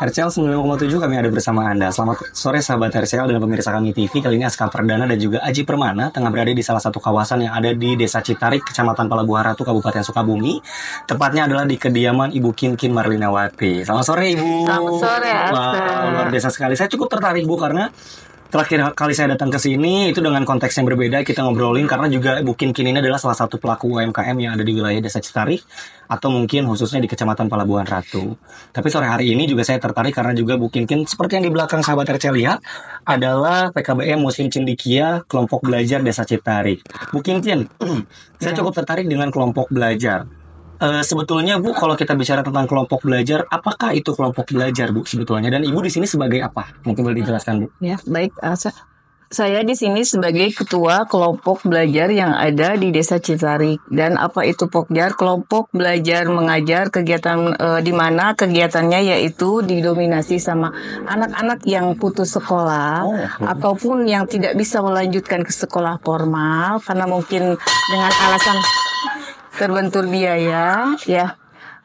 Hercel 9,7 kami ada bersama Anda. Selamat sore sahabat Hercel dengan pemirsa kami TV. Kali ini Aska Perdana dan juga Aji Permana tengah berada di salah satu kawasan yang ada di Desa Citarik, Kecamatan Palabuhan Ratu, Kabupaten Sukabumi. Tepatnya adalah di kediaman Ibu Kinkin Kin Marlinawati. Selamat sore Ibu. Selamat sore Aska. Wah, luar biasa sekali. Saya cukup tertarik Bu karena terakhir kali saya datang ke sini itu dengan konteks yang berbeda kita ngobrolin karena juga Bukin Kini ini adalah salah satu pelaku UMKM yang ada di wilayah Desa Citarik atau mungkin khususnya di Kecamatan Palabuhan Ratu. Tapi sore hari ini juga saya tertarik karena juga Bukin Kin seperti yang di belakang sahabat RC lihat adalah PKBM Musim Cindikia kelompok belajar Desa Citarik. Bukin Kin, saya ya. cukup tertarik dengan kelompok belajar Eh, sebetulnya Bu kalau kita bicara tentang kelompok belajar, apakah itu kelompok belajar Bu sebetulnya? Dan Ibu di sini sebagai apa? Mungkin boleh dijelaskan Bu. Ya, baik. Eh, saya di sini sebagai ketua kelompok belajar yang ada di Desa Citarik dan apa itu Pokjar kelompok belajar mengajar kegiatan e, di mana kegiatannya yaitu didominasi sama anak-anak yang putus sekolah oh, ataupun yang tidak bisa melanjutkan ke sekolah formal karena mungkin dengan alasan terbentur biaya ya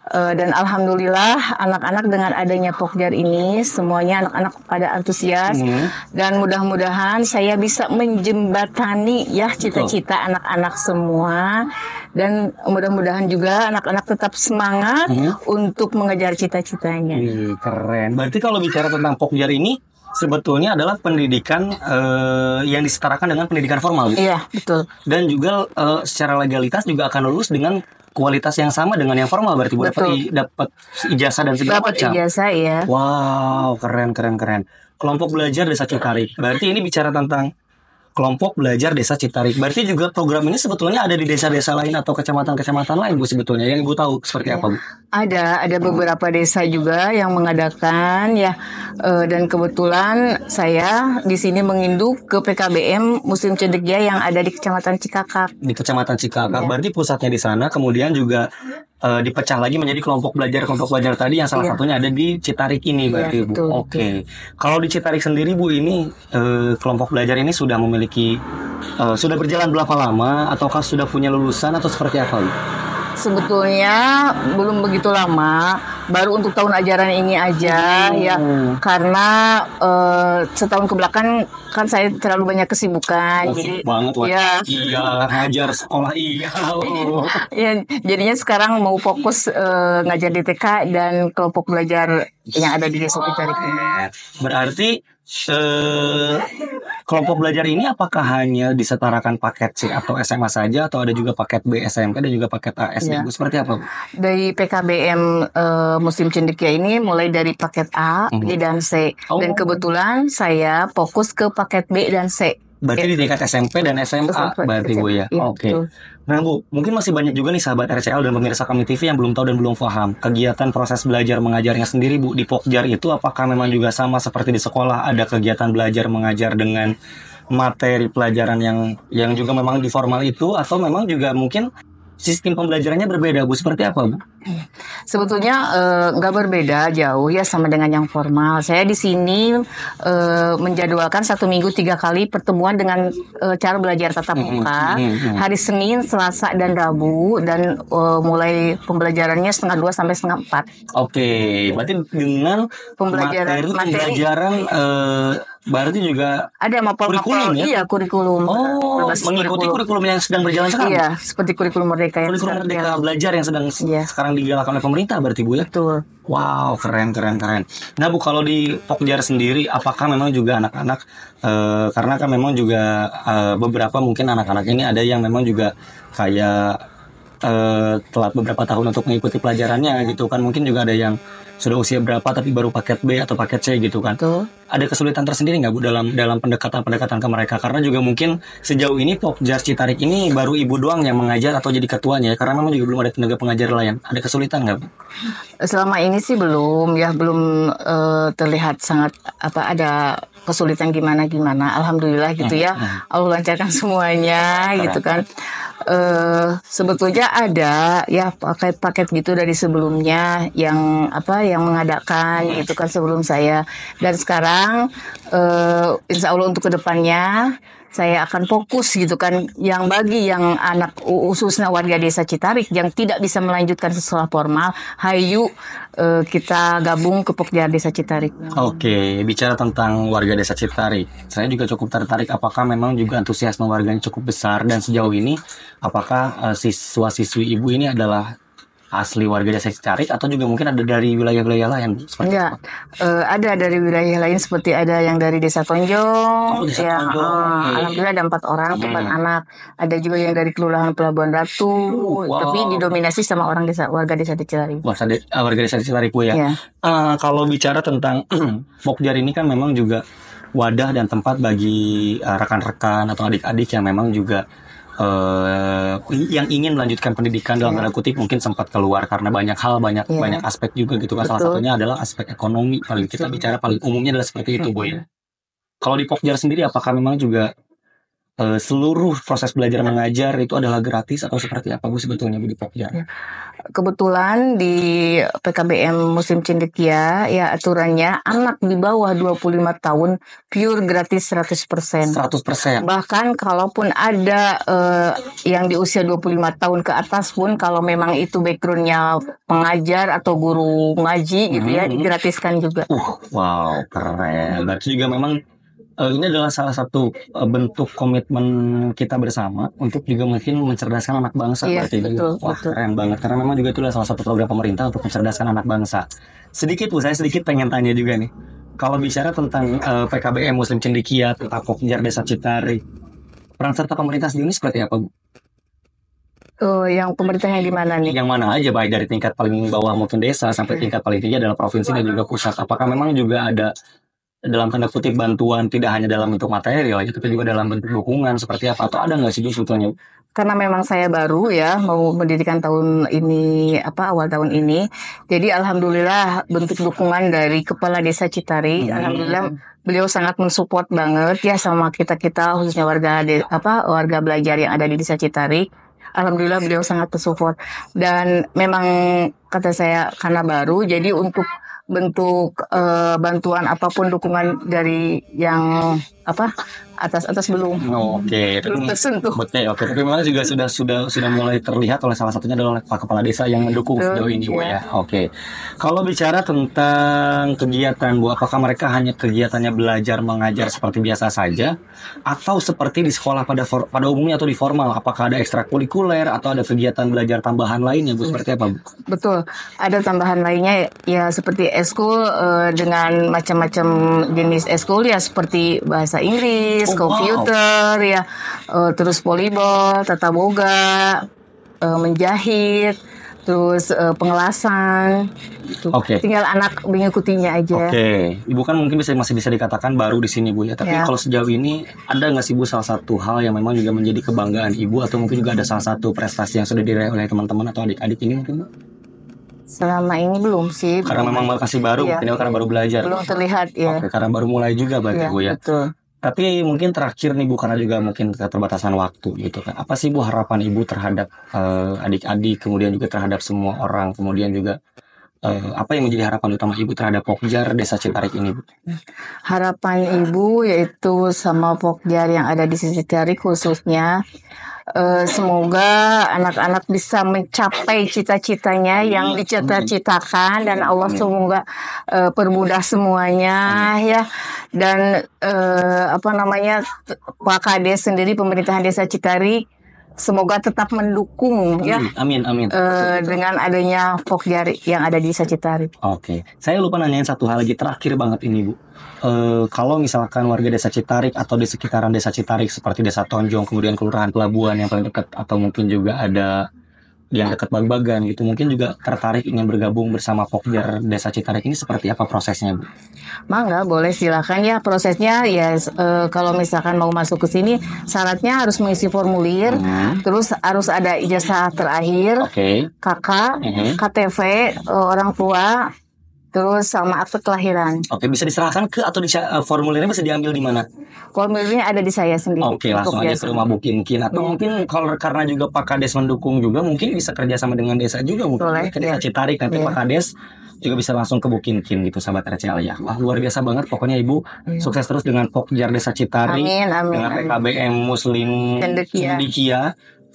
eh, dan alhamdulillah anak-anak dengan adanya Pokjar ini semuanya anak-anak pada antusias hmm. dan mudah-mudahan saya bisa menjembatani ya cita-cita anak-anak semua dan mudah-mudahan juga anak-anak tetap semangat hmm. untuk mengejar cita-citanya. Keren. Berarti kalau bicara tentang Pokjar ini sebetulnya adalah pendidikan uh, yang disetarakan dengan pendidikan formal gitu. Iya, betul. Dan juga uh, secara legalitas juga akan lulus dengan kualitas yang sama dengan yang formal berarti dapat dapat ijazah dan segala dapet macam. ijazah ya. Wow, keren keren keren. Kelompok belajar desa Cukari. Berarti ini bicara tentang kelompok belajar desa Citarik. Berarti juga program ini sebetulnya ada di desa-desa lain atau kecamatan-kecamatan lain Bu sebetulnya yang Ibu tahu seperti ya. apa Bu? Ada, ada beberapa desa juga yang mengadakan ya e, dan kebetulan saya di sini menginduk ke PKBM Muslim Cendekia yang ada di Kecamatan Cikakak. Di Kecamatan Cikakak. Ya. Berarti pusatnya di sana kemudian juga uh, dipecah lagi menjadi kelompok belajar kelompok belajar tadi yang salah yeah. satunya ada di Citarik ini iya, berarti Bu. Oke. Okay. Kalau di Citarik sendiri Bu ini uh, kelompok belajar ini sudah memiliki uh, sudah berjalan berapa lama ataukah sudah punya lulusan atau seperti apa Bu? Sebetulnya belum begitu lama baru untuk tahun ajaran ini aja hmm. ya karena uh, setahun kebelakang kan saya terlalu banyak kesibukan oh, jadi banget lah. ya iya ngajar sekolah iya oh. ya jadinya sekarang mau fokus uh, ngajar TK dan kelompok belajar yang ada di desa Pucari oh. berarti se. Kelompok belajar ini apakah hanya disetarakan paket C atau SMA saja atau ada juga paket B SMK dan juga paket A SD? ya. seperti apa? Bu? Dari PKBM uh, eh, Muslim Cendekia ini mulai dari paket A, mm B dan C. Oh. Dan kebetulan saya fokus ke paket B dan C. Berarti di gitu. tingkat SMP dan SMA, SMP, berarti Bu ya. Iya, Oke. Okay. Nah Bu, mungkin masih banyak juga nih sahabat RCL dan pemirsa kami TV yang belum tahu dan belum paham kegiatan proses belajar mengajarnya sendiri Bu di Pokjar itu apakah memang juga sama seperti di sekolah ada kegiatan belajar mengajar dengan materi pelajaran yang yang juga memang di formal itu atau memang juga mungkin sistem pembelajarannya berbeda bu seperti apa bu? Iya. Sebetulnya eh, nggak uh, berbeda jauh ya sama dengan yang formal. Saya di sini uh, menjadwalkan satu minggu tiga kali pertemuan dengan uh, cara belajar tatap muka hari Senin, Selasa dan Rabu dan uh, mulai pembelajarannya setengah dua sampai setengah empat. Oke, okay. berarti dengan pembelajaran materi, materi. pembelajaran uh, Berarti juga ada mapel kurikulum mapel, ya? Iya kurikulum. Oh, mengikuti kurikulum. kurikulum yang sedang berjalan sekarang. Iya, seperti kurikulum merdeka yang kurikulum merdeka yang... belajar yang sedang iya. sekarang digalakkan oleh pemerintah berarti bu ya. Betul. Wow, keren keren keren. Nah bu kalau di Pokjar sendiri, apakah memang juga anak-anak e, karena kan memang juga e, beberapa mungkin anak-anak ini ada yang memang juga kayak Eh, telat beberapa tahun untuk mengikuti pelajarannya gitu kan mungkin juga ada yang sudah usia berapa tapi baru paket B atau paket C gitu kan Betul. ada kesulitan tersendiri nggak bu dalam dalam pendekatan pendekatan ke mereka karena juga mungkin sejauh ini jarci tarik ini baru ibu doang yang mengajar atau jadi ketuanya ya? karena memang juga belum ada tenaga pengajar lain ada kesulitan nggak bu selama ini sih belum ya belum uh, terlihat sangat apa ada kesulitan gimana gimana alhamdulillah gitu eh, ya hmm. Allah lancarkan semuanya gitu kan uh, sebetulnya ada ya paket-paket gitu dari sebelumnya yang apa yang mengadakan gitu kan sebelum saya dan sekarang uh, insya Allah untuk kedepannya saya akan fokus gitu kan yang bagi yang anak khususnya warga desa Citarik yang tidak bisa melanjutkan sekolah formal hayu eh, kita gabung ke Pokja Desa Citarik. Oke, bicara tentang warga desa Citarik. Saya juga cukup tertarik apakah memang juga antusiasme warganya cukup besar dan sejauh ini apakah eh, siswa-siswi ibu ini adalah asli warga desa Citarik atau juga mungkin ada dari wilayah-wilayah lain seperti Uh, ada dari wilayah lain seperti ada yang dari desa Tonjong oh, desa ya Tonjong. Uh, alhamdulillah ada empat orang hmm. empat anak ada juga yang dari kelurahan Pelabuhan Ratu oh, wow. tapi didominasi sama orang desa warga desa Citarik warga, eh, warga desa Cicarik ya ya. uh, kalau bicara tentang Mokjar ini kan memang juga wadah dan tempat bagi rekan-rekan uh, atau adik-adik yang memang juga uh, yang ingin melanjutkan pendidikan dalam iya. tanda kutip mungkin sempat keluar karena banyak hal banyak yeah. banyak aspek juga gitu kan salah satunya adalah aspek ekonomi paling kita bicara paling umumnya adalah seperti itu boy ya iya. kalau di Pokjar sendiri apakah memang juga Eh, seluruh proses belajar mengajar itu adalah gratis atau seperti apa Bu sebetulnya Bu di Pokja? Ya. Kebetulan di PKBM Muslim Cendekia ya aturannya anak di bawah 25 tahun pure gratis 100%. 100%. Bahkan kalaupun ada uh, yang di usia 25 tahun ke atas pun kalau memang itu backgroundnya pengajar atau guru ngaji gitu ya, hmm. ya digratiskan juga. Uh, wow, keren. Berarti juga memang Eh, ini adalah salah satu eh, bentuk komitmen kita bersama untuk juga mungkin mencerdaskan anak bangsa iya, betul, wah betul. keren banget karena memang juga itu adalah salah satu program pemerintah untuk mencerdaskan anak bangsa sedikit bu saya sedikit pengen tanya juga nih kalau bicara tentang uh, eh, PKBM Muslim Cendikia tentang Kopjar Desa Citari peran serta pemerintah sendiri seperti apa bu? Uh, yang pemerintahnya di mana nih? Yang mana aja baik dari tingkat paling bawah mungkin desa sampai tingkat paling tinggi adalah provinsi dan juga pusat. Apakah memang juga ada dalam tanda kutip bantuan tidak hanya dalam bentuk materi ya, tapi juga dalam bentuk dukungan seperti apa atau ada nggak sih sebetulnya karena memang saya baru ya mau mendirikan tahun ini apa awal tahun ini jadi alhamdulillah bentuk dukungan dari kepala desa Citari hmm. alhamdulillah beliau sangat mensupport banget ya sama kita kita khususnya warga de, apa warga belajar yang ada di desa Citari alhamdulillah beliau sangat mensupport dan memang kata saya karena baru jadi untuk bentuk uh, bantuan ataupun dukungan dari yang apa atas atas belum oke okay. belum tersentuh oke okay, oke tapi memang juga sudah sudah sudah mulai terlihat oleh salah satunya adalah pak kepala desa yang mendukung sejauh ini bu iya. ya oke okay. kalau bicara tentang kegiatan bu apakah mereka hanya kegiatannya belajar mengajar seperti biasa saja atau seperti di sekolah pada for, pada umumnya atau di formal apakah ada ekstrakurikuler atau ada kegiatan belajar tambahan lainnya bu seperti apa bu betul ada tambahan lainnya ya seperti eskul eh, dengan macam-macam jenis eskul ya seperti bahasa bahasa Inggris, oh, komputer, wow. ya, uh, terus volleyball, tata boga, uh, eh, menjahit, terus uh, pengelasan gitu. Oke. Okay. Tinggal anak mengikutinya aja. Oke. Okay. Ibu kan mungkin bisa masih bisa dikatakan baru di sini Bu ya, tapi yeah. kalau sejauh ini ada nggak sih Bu salah satu hal yang memang juga menjadi kebanggaan Ibu atau mungkin juga ada salah satu prestasi yang sudah diraih oleh teman-teman atau adik-adik ini mungkin Bu? Selama ini belum sih. Karena memang masih baru, iya. ini karena baru belajar. Belum terlihat ya. Oke, karena baru mulai juga bagi iya, Bu ya. Betul. Tapi mungkin terakhir nih Bu karena juga mungkin keterbatasan waktu gitu kan. Apa sih Bu harapan Ibu terhadap eh, adik-adik uh, kemudian juga terhadap semua orang kemudian juga uh, apa yang menjadi harapan utama Ibu terhadap Pokjar Desa Citarik ini Bu? Harapan Ibu yaitu sama Pokjar yang ada di Citarik khususnya Eh, semoga anak-anak bisa mencapai cita-citanya yang dicita-citakan dan Allah semoga uh, permudah semuanya ya dan uh, apa namanya Pak Kades sendiri pemerintahan Desa Citarik semoga tetap mendukung amin, ya. Amin amin. Uh, dengan adanya Pokjari yang ada di Sacitari. Oke, okay. saya lupa nanyain satu hal lagi terakhir banget ini Bu. Uh, kalau misalkan warga desa Citarik atau di sekitaran desa Citarik seperti desa Tonjong kemudian kelurahan Pelabuhan yang paling dekat atau mungkin juga ada yang dekat Bag-Bagan gitu mungkin juga tertarik ingin bergabung bersama Fokjar Desa Citarik ini seperti apa prosesnya Bu? Mangga boleh silakan ya prosesnya ya yes, e, eh, kalau misalkan mau masuk ke sini syaratnya harus mengisi formulir hmm. terus harus ada ijazah terakhir okay. KK -huh. Hmm. KTV e, eh, orang tua terus gitu, sama akte kelahiran. Oke, bisa diserahkan ke atau di, uh, eh, formulirnya bisa diambil di mana? Formulirnya ada di saya sendiri. Oke, langsung ya, aja ke rumah Buki mungkin atau hmm. mungkin kalau karena juga Pak Kades mendukung juga mungkin bisa kerjasama dengan desa juga mungkin. Boleh. Ke desa iya. Citarik nanti yeah. Pak Kades juga bisa langsung ke Bukinkin gitu sahabat RCL ya. Wah luar biasa banget pokoknya Ibu iya. sukses terus dengan Pokjar Desa Citari amin, amin, dengan PKBM Muslim Cendekia. Cendekia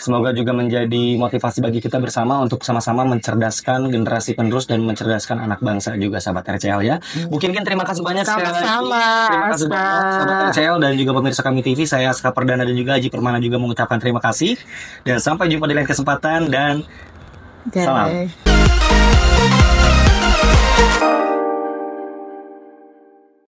Semoga juga menjadi motivasi bagi kita bersama untuk sama-sama mencerdaskan generasi penerus dan mencerdaskan anak bangsa juga sahabat RCL ya. Hmm. Mungkin kan terima kasih banyak sama, sekali sama. Terima kasih banyak sahabat RCL dan juga pemirsa kami TV. Saya Aska Perdana dan juga Haji Permana juga mengucapkan terima kasih dan sampai jumpa di lain kesempatan dan Salam.